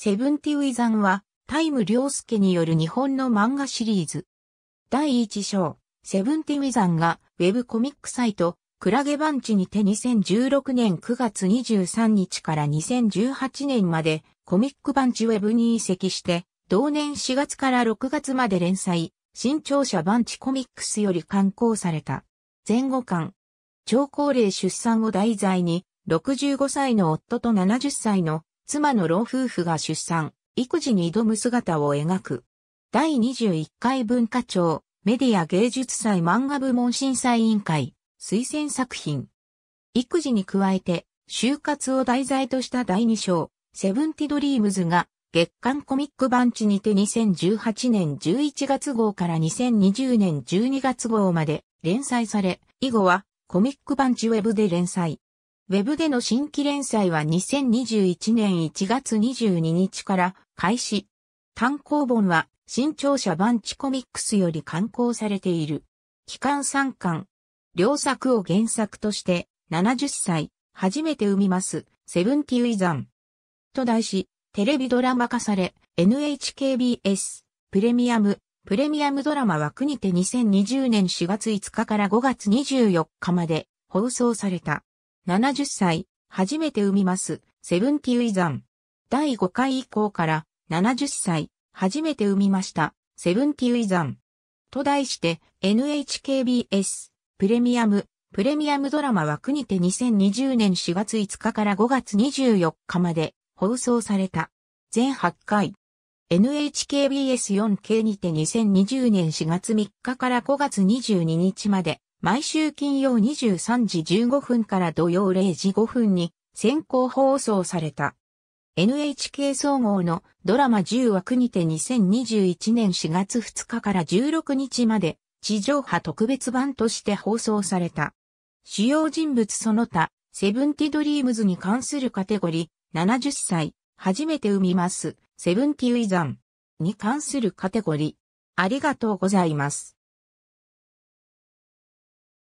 セブンティウィザンは、タイム良介による日本の漫画シリーズ。第1章、セブンティウィザンが、ウェブコミックサイト、クラゲバンチにて2016年9月23日から2018年まで、コミックバンチウェブに移籍して、同年4月から6月まで連載、新潮社ンチコミックスより刊行された。前後間、超高齢出産を題材に、65歳の夫と70歳の妻の老夫婦が出産、育児に挑む姿を描く。第21回文化庁、メディア芸術祭漫画部門審査委員会、推薦作品。育児に加えて、就活を題材とした第2章、セブンティドリームズが、月刊コミックバンチにて2018年11月号から2020年12月号まで連載され、以後はコミックバンチウェブで連載。ウェブでの新規連載は2021年1月22日から開始。単行本は新潮社バンチコミックスより刊行されている。期間3巻。両作を原作として70歳、初めて生みます、セブンティウイザン。と題し、テレビドラマ化され、NHKBS、プレミアム、プレミアムドラマ枠にて2020年4月5日から5月24日まで放送された。70歳、初めて産みます、セブンティウイザン。第5回以降から、70歳、初めて産みました、セブンティウイザン。と題して、NHKBS、プレミアム、プレミアムドラマは国て2020年4月5日から5月24日まで放送された。全8回。NHKBS4K にて2020年4月3日から5月22日まで毎週金曜23時15分から土曜0時5分に先行放送された。NHK 総合のドラマ10枠にて2021年4月2日から16日まで地上波特別版として放送された。主要人物その他、セブンティドリームズに関するカテゴリー、70歳、初めて産みます、セブンティウィザンに関するカテゴリー、ありがとうございます。